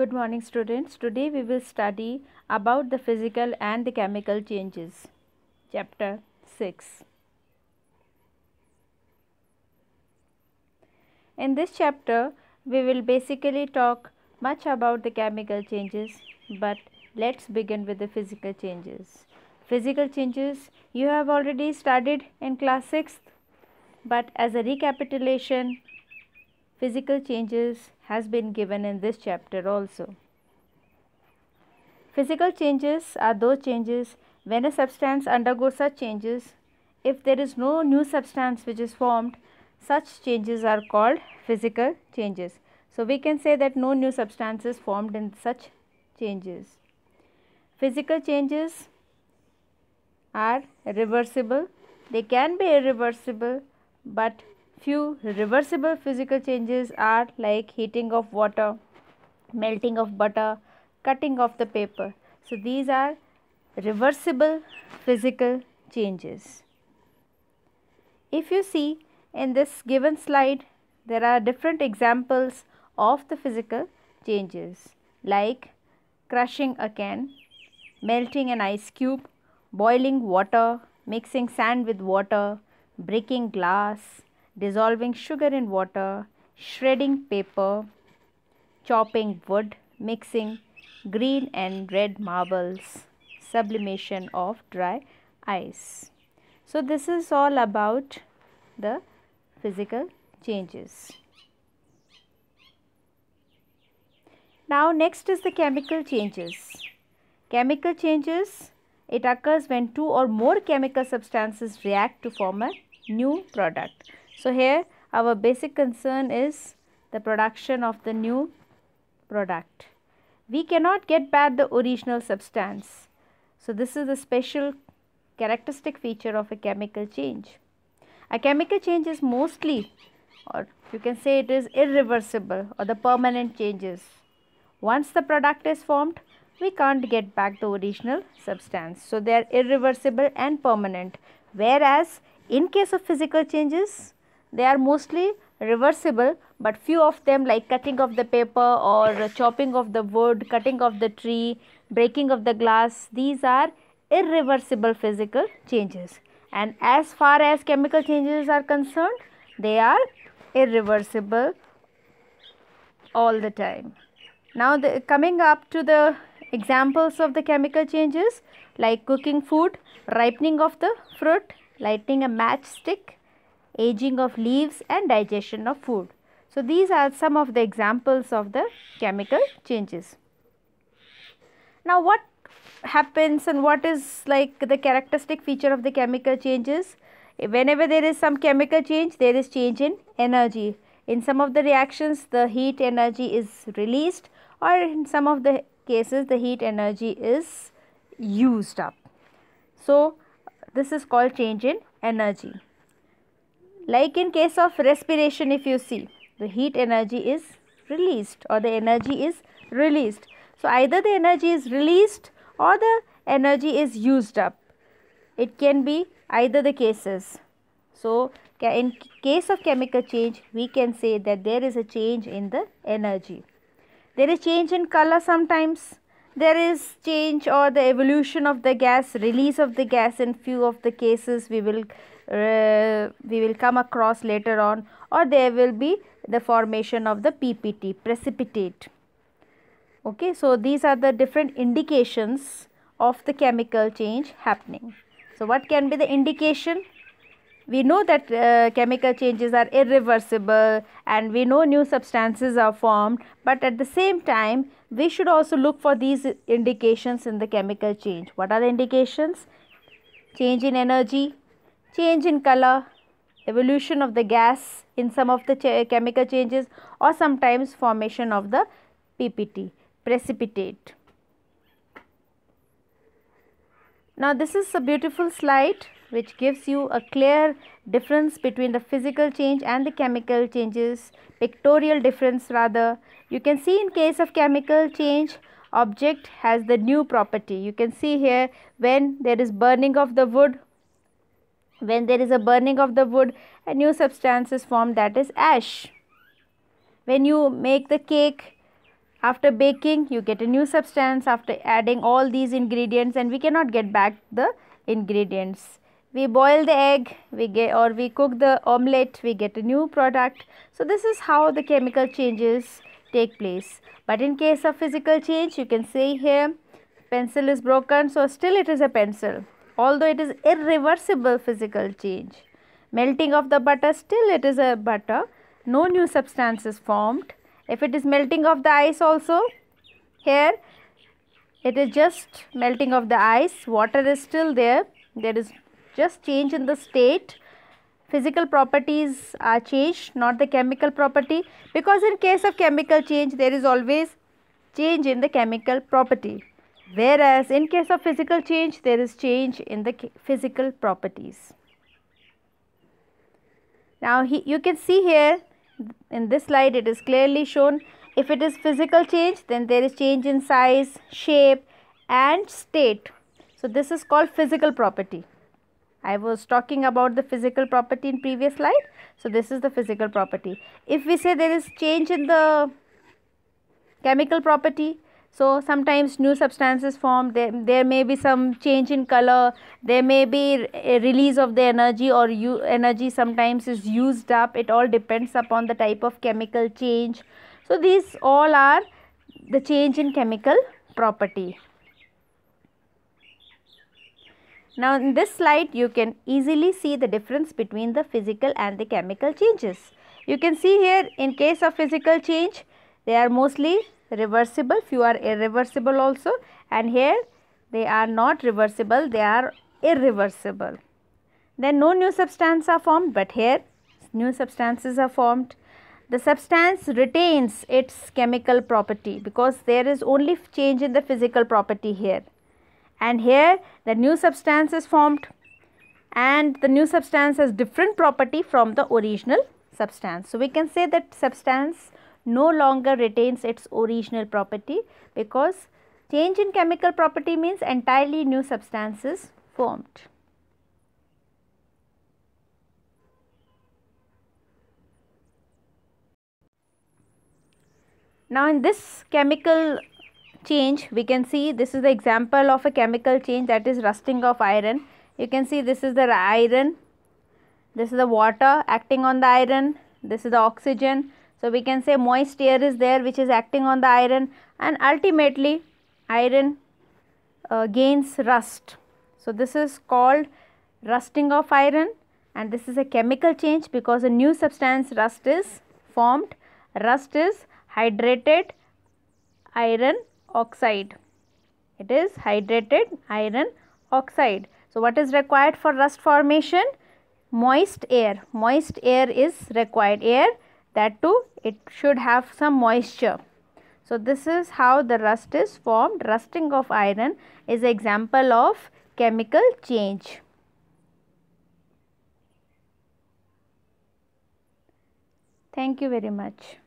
Good morning students. Today we will study about the physical and the chemical changes. Chapter 6. In this chapter we will basically talk much about the chemical changes but let's begin with the physical changes. Physical changes you have already studied in class 6th but as a recapitulation physical changes has been given in this chapter also. Physical changes are those changes when a substance undergoes such changes. If there is no new substance which is formed, such changes are called physical changes. So, we can say that no new substance is formed in such changes. Physical changes are reversible. They can be irreversible, but Few reversible physical changes are like heating of water, melting of butter, cutting of the paper. So these are reversible physical changes. If you see in this given slide, there are different examples of the physical changes like crushing a can, melting an ice cube, boiling water, mixing sand with water, breaking glass, dissolving sugar in water, shredding paper, chopping wood, mixing green and red marbles, sublimation of dry ice. So, this is all about the physical changes. Now, next is the chemical changes. Chemical changes, it occurs when two or more chemical substances react to form a new product. So, here our basic concern is the production of the new product. We cannot get back the original substance. So, this is a special characteristic feature of a chemical change. A chemical change is mostly or you can say it is irreversible or the permanent changes. Once the product is formed, we can't get back the original substance. So, they are irreversible and permanent. Whereas, in case of physical changes, they are mostly reversible but few of them like cutting of the paper or chopping of the wood, cutting of the tree, breaking of the glass, these are irreversible physical changes. And as far as chemical changes are concerned, they are irreversible all the time. Now the, coming up to the examples of the chemical changes like cooking food, ripening of the fruit, lighting a matchstick, aging of leaves and digestion of food. So, these are some of the examples of the chemical changes. Now, what happens and what is like the characteristic feature of the chemical changes? Whenever there is some chemical change, there is change in energy. In some of the reactions, the heat energy is released or in some of the cases, the heat energy is used up. So, this is called change in energy. Like in case of respiration if you see the heat energy is released or the energy is released. So either the energy is released or the energy is used up. It can be either the cases. So in case of chemical change we can say that there is a change in the energy. There is change in color sometimes. There is change or the evolution of the gas, release of the gas in few of the cases we will uh, we will come across later on or there will be the formation of the PPT precipitate. Okay, so these are the different indications of the chemical change happening. So what can be the indication? We know that uh, chemical changes are irreversible and we know new substances are formed but at the same time we should also look for these indications in the chemical change. What are the indications? Change in energy, change in color, evolution of the gas in some of the ch chemical changes or sometimes formation of the PPT, precipitate. Now this is a beautiful slide which gives you a clear difference between the physical change and the chemical changes, pictorial difference rather. You can see in case of chemical change, object has the new property. You can see here when there is burning of the wood, when there is a burning of the wood, a new substance is formed that is ash. When you make the cake, after baking, you get a new substance after adding all these ingredients and we cannot get back the ingredients. We boil the egg we get, or we cook the omelette, we get a new product. So this is how the chemical changes take place. But in case of physical change, you can see here, pencil is broken, so still it is a pencil although it is irreversible physical change. Melting of the butter still it is a butter, no new substance is formed. If it is melting of the ice also, here it is just melting of the ice, water is still there, there is just change in the state physical properties are changed not the chemical property because in case of chemical change there is always change in the chemical property Whereas in case of physical change, there is change in the physical properties. Now he, you can see here in this slide it is clearly shown if it is physical change then there is change in size, shape and state. So this is called physical property. I was talking about the physical property in previous slide. So this is the physical property. If we say there is change in the chemical property so sometimes new substances form, there, there may be some change in color, there may be a release of the energy or you, energy sometimes is used up. It all depends upon the type of chemical change. So these all are the change in chemical property. Now in this slide you can easily see the difference between the physical and the chemical changes. You can see here in case of physical change they are mostly reversible few are irreversible also and here they are not reversible they are irreversible then no new substance are formed but here new substances are formed the substance retains its chemical property because there is only change in the physical property here and here the new substance is formed and the new substance has different property from the original substance. So, we can say that substance no longer retains its original property because change in chemical property means entirely new substances formed. Now in this chemical change we can see this is the example of a chemical change that is rusting of iron. You can see this is the iron, this is the water acting on the iron, this is the oxygen so we can say moist air is there which is acting on the iron and ultimately iron uh, gains rust. So this is called rusting of iron and this is a chemical change because a new substance rust is formed. Rust is hydrated iron oxide. It is hydrated iron oxide. So what is required for rust formation? Moist air. Moist air is required. Air that too it should have some moisture. So, this is how the rust is formed. Rusting of iron is example of chemical change. Thank you very much.